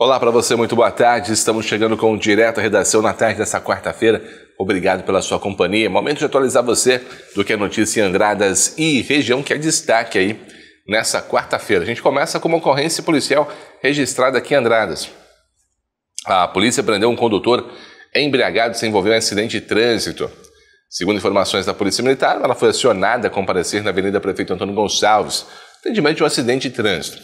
Olá para você, muito boa tarde. Estamos chegando com o Direto à Redação na tarde dessa quarta-feira. Obrigado pela sua companhia. É momento de atualizar você do que é notícia em Andradas e região que é destaque aí nessa quarta-feira. A gente começa com uma ocorrência policial registrada aqui em Andradas. A polícia prendeu um condutor embriagado se envolveu em um acidente de trânsito. Segundo informações da Polícia Militar, ela foi acionada a comparecer na Avenida Prefeito Antônio Gonçalves, atendimento de um acidente de trânsito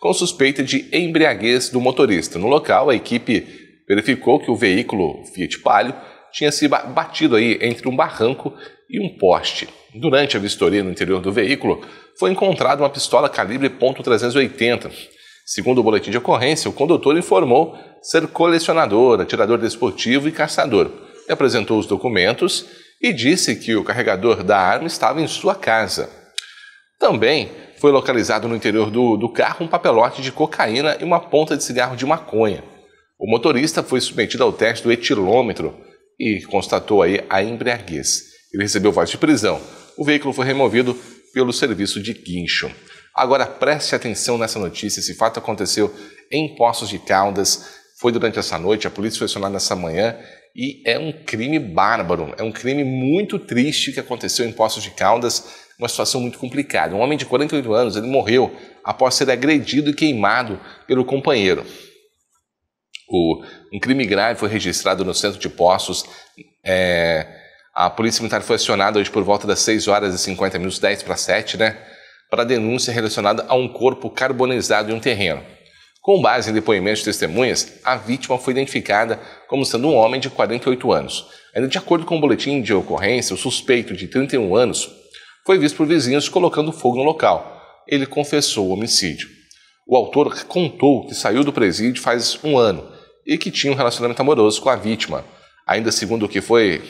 com suspeita de embriaguez do motorista. No local, a equipe verificou que o veículo Fiat Palio tinha se batido aí entre um barranco e um poste. Durante a vistoria no interior do veículo, foi encontrada uma pistola calibre .380. Segundo o boletim de ocorrência, o condutor informou ser colecionador, atirador desportivo e caçador. Ele apresentou os documentos e disse que o carregador da arma estava em sua casa. Também foi localizado no interior do, do carro um papelote de cocaína e uma ponta de cigarro de maconha. O motorista foi submetido ao teste do etilômetro e constatou aí a embriaguez. Ele recebeu voz de prisão. O veículo foi removido pelo serviço de guincho. Agora preste atenção nessa notícia, esse fato aconteceu em Poços de Caldas, foi durante essa noite, a polícia foi acionada nessa manhã e é um crime bárbaro, é um crime muito triste que aconteceu em Poços de Caldas, uma situação muito complicada. Um homem de 48 anos, ele morreu após ser agredido e queimado pelo companheiro. O, um crime grave foi registrado no centro de Poços. É, a polícia militar foi acionada hoje por volta das 6 horas e 50 minutos, 10 para 7, né? Para denúncia relacionada a um corpo carbonizado em um terreno. Com base em depoimentos de testemunhas, a vítima foi identificada como sendo um homem de 48 anos. Ainda de acordo com o um boletim de ocorrência, o suspeito, de 31 anos, foi visto por vizinhos colocando fogo no local. Ele confessou o homicídio. O autor contou que saiu do presídio faz um ano e que tinha um relacionamento amoroso com a vítima. Ainda segundo o que foi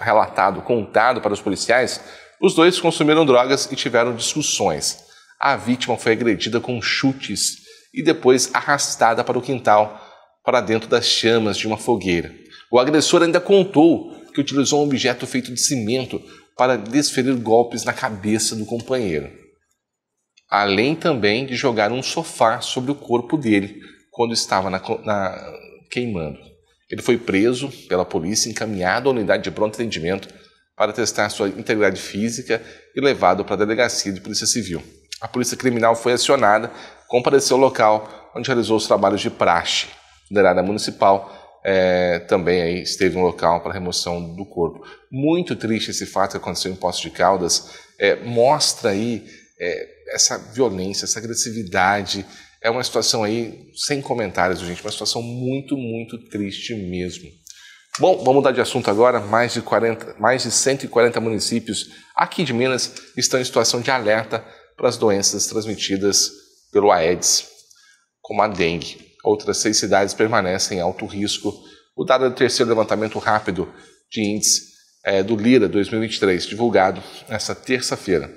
relatado, contado para os policiais, os dois consumiram drogas e tiveram discussões. A vítima foi agredida com chutes e depois arrastada para o quintal, para dentro das chamas de uma fogueira. O agressor ainda contou que utilizou um objeto feito de cimento para desferir golpes na cabeça do companheiro. Além também de jogar um sofá sobre o corpo dele quando estava na, na, queimando. Ele foi preso pela polícia, encaminhado à unidade de pronto atendimento para testar sua integridade física e levado para a delegacia de polícia civil. A polícia criminal foi acionada compareceu ao local onde realizou os trabalhos de praxe. A funerária municipal é, também aí esteve no local para remoção do corpo. Muito triste esse fato que aconteceu em Poços de Caldas. É, mostra aí é, essa violência, essa agressividade. É uma situação aí sem comentários, gente. Uma situação muito, muito triste mesmo. Bom, vamos mudar de assunto agora. Mais de, 40, mais de 140 municípios aqui de Minas estão em situação de alerta para as doenças transmitidas pelo Aedes, como a dengue. Outras seis cidades permanecem em alto risco. O dado do terceiro levantamento rápido de índice é, do Lira 2023, divulgado nesta terça-feira.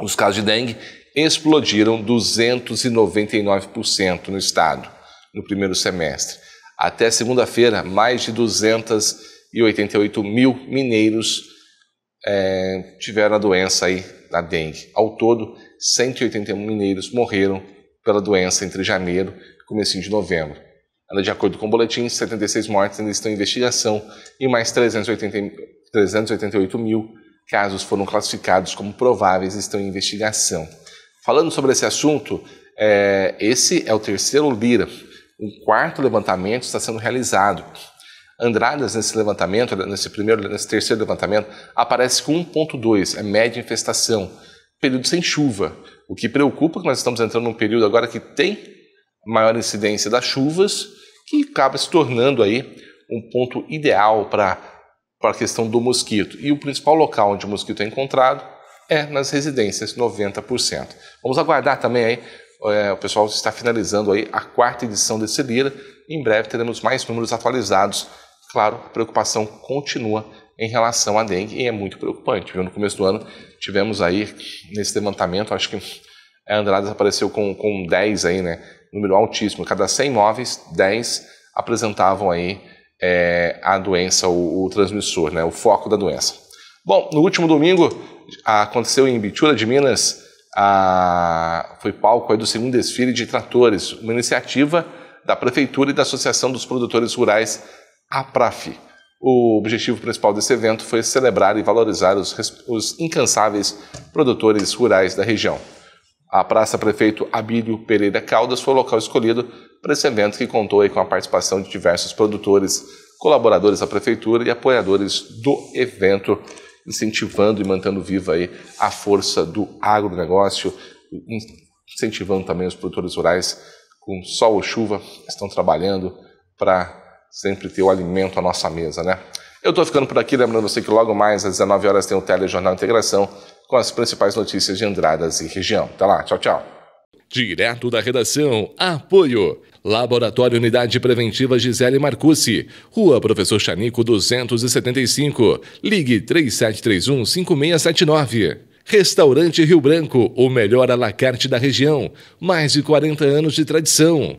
Os casos de dengue explodiram 299% no estado no primeiro semestre. Até segunda-feira, mais de 288 mil mineiros é, tiveram a doença aí da dengue. Ao todo, 181 mineiros morreram pela doença entre janeiro e começo de novembro. Ainda de acordo com o boletim, 76 mortes ainda estão em investigação e mais 380, 388 mil casos foram classificados como prováveis e estão em investigação. Falando sobre esse assunto, é, esse é o terceiro Lira. Um quarto levantamento está sendo realizado. Andradas, nesse levantamento, nesse primeiro, nesse terceiro levantamento, aparece com 1,2, é média infestação período sem chuva. O que preocupa é que nós estamos entrando num período agora que tem maior incidência das chuvas, que acaba se tornando aí um ponto ideal para a questão do mosquito. E o principal local onde o mosquito é encontrado é nas residências, 90%. Vamos aguardar também aí, é, o pessoal está finalizando aí a quarta edição desse LIRA. Em breve teremos mais números atualizados. Claro, a preocupação continua em relação à dengue e é muito preocupante. Viu? No começo do ano tivemos aí, nesse levantamento, acho que a Andrade apareceu com, com 10 aí, né? Número altíssimo. Cada 100 imóveis, 10 apresentavam aí é, a doença, o, o, transmissor, né? O foco da doença. Bom, no último domingo aconteceu em Bitura de Minas, a, foi palco aí do segundo desfile de tratores, uma iniciativa da Prefeitura e da Associação dos Produtores Rurais, Prafi. O objetivo principal desse evento foi celebrar e valorizar os, os incansáveis produtores rurais da região. A Praça Prefeito Abílio Pereira Caldas foi o local escolhido para esse evento que contou com a participação de diversos produtores, colaboradores da prefeitura e apoiadores do evento, incentivando e mantendo viva a força do agronegócio, incentivando também os produtores rurais com sol ou chuva, estão trabalhando para sempre ter o alimento à nossa mesa, né? Eu estou ficando por aqui, lembrando você que logo mais às 19 horas tem o Telejornal Integração com as principais notícias de Andradas e região. Até lá, tchau, tchau. Direto da redação, apoio. Laboratório Unidade Preventiva Gisele Marcucci, Rua Professor Chanico 275, ligue 3731 5679. Restaurante Rio Branco, o melhor alacarte da região. Mais de 40 anos de tradição.